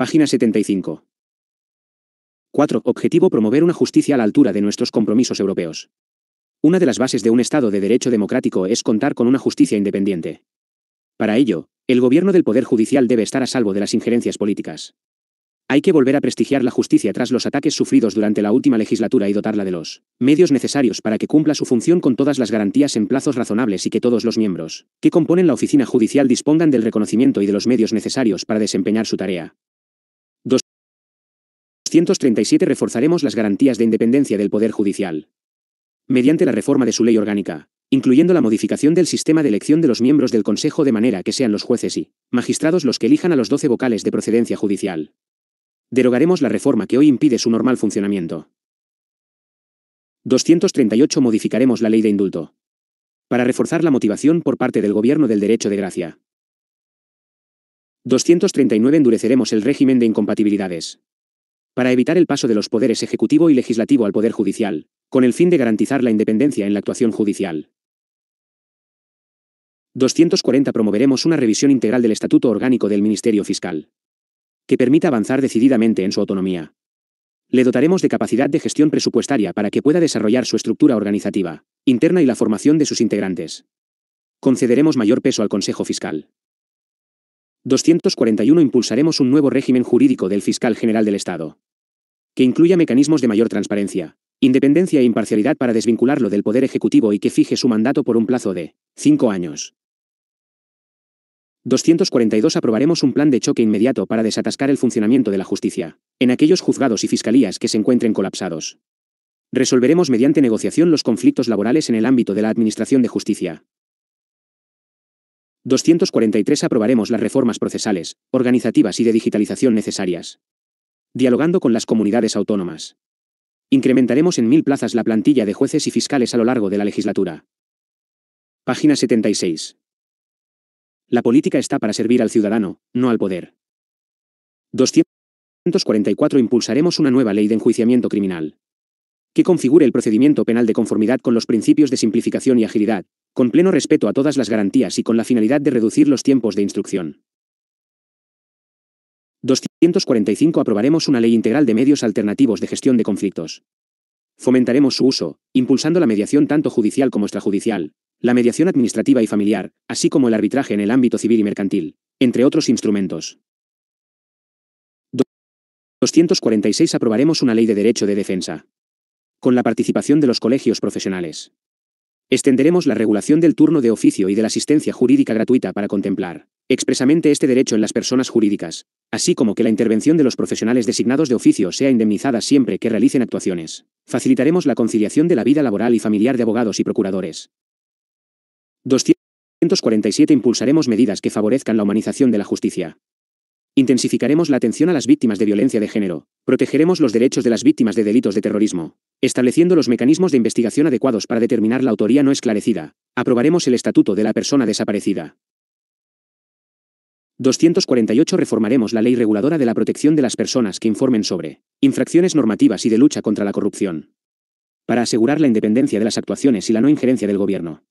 Página 75. 4. Objetivo promover una justicia a la altura de nuestros compromisos europeos. Una de las bases de un Estado de Derecho democrático es contar con una justicia independiente. Para ello, el gobierno del Poder Judicial debe estar a salvo de las injerencias políticas. Hay que volver a prestigiar la justicia tras los ataques sufridos durante la última legislatura y dotarla de los medios necesarios para que cumpla su función con todas las garantías en plazos razonables y que todos los miembros que componen la oficina judicial dispongan del reconocimiento y de los medios necesarios para desempeñar su tarea. 237 reforzaremos las garantías de independencia del Poder Judicial. Mediante la reforma de su ley orgánica, incluyendo la modificación del sistema de elección de los miembros del Consejo de manera que sean los jueces y magistrados los que elijan a los 12 vocales de procedencia judicial. Derogaremos la reforma que hoy impide su normal funcionamiento. 238 Modificaremos la ley de indulto. Para reforzar la motivación por parte del Gobierno del derecho de gracia. 239 Endureceremos el régimen de incompatibilidades para evitar el paso de los poderes ejecutivo y legislativo al poder judicial, con el fin de garantizar la independencia en la actuación judicial. 240 Promoveremos una revisión integral del Estatuto Orgánico del Ministerio Fiscal, que permita avanzar decididamente en su autonomía. Le dotaremos de capacidad de gestión presupuestaria para que pueda desarrollar su estructura organizativa, interna y la formación de sus integrantes. Concederemos mayor peso al Consejo Fiscal. 241 Impulsaremos un nuevo régimen jurídico del Fiscal General del Estado, que incluya mecanismos de mayor transparencia, independencia e imparcialidad para desvincularlo del Poder Ejecutivo y que fije su mandato por un plazo de cinco años. 242 Aprobaremos un plan de choque inmediato para desatascar el funcionamiento de la justicia, en aquellos juzgados y fiscalías que se encuentren colapsados. Resolveremos mediante negociación los conflictos laborales en el ámbito de la Administración de Justicia. 243 Aprobaremos las reformas procesales, organizativas y de digitalización necesarias dialogando con las comunidades autónomas. Incrementaremos en mil plazas la plantilla de jueces y fiscales a lo largo de la legislatura. Página 76. La política está para servir al ciudadano, no al poder. 244 Impulsaremos una nueva ley de enjuiciamiento criminal. Que configure el procedimiento penal de conformidad con los principios de simplificación y agilidad, con pleno respeto a todas las garantías y con la finalidad de reducir los tiempos de instrucción. 145 Aprobaremos una ley integral de medios alternativos de gestión de conflictos. Fomentaremos su uso, impulsando la mediación tanto judicial como extrajudicial, la mediación administrativa y familiar, así como el arbitraje en el ámbito civil y mercantil, entre otros instrumentos. 246 Aprobaremos una ley de derecho de defensa. Con la participación de los colegios profesionales. Extenderemos la regulación del turno de oficio y de la asistencia jurídica gratuita para contemplar expresamente este derecho en las personas jurídicas, así como que la intervención de los profesionales designados de oficio sea indemnizada siempre que realicen actuaciones. Facilitaremos la conciliación de la vida laboral y familiar de abogados y procuradores. 247 Impulsaremos medidas que favorezcan la humanización de la justicia. Intensificaremos la atención a las víctimas de violencia de género. Protegeremos los derechos de las víctimas de delitos de terrorismo, estableciendo los mecanismos de investigación adecuados para determinar la autoría no esclarecida. Aprobaremos el Estatuto de la Persona Desaparecida. 248 Reformaremos la ley reguladora de la protección de las personas que informen sobre infracciones normativas y de lucha contra la corrupción. Para asegurar la independencia de las actuaciones y la no injerencia del gobierno.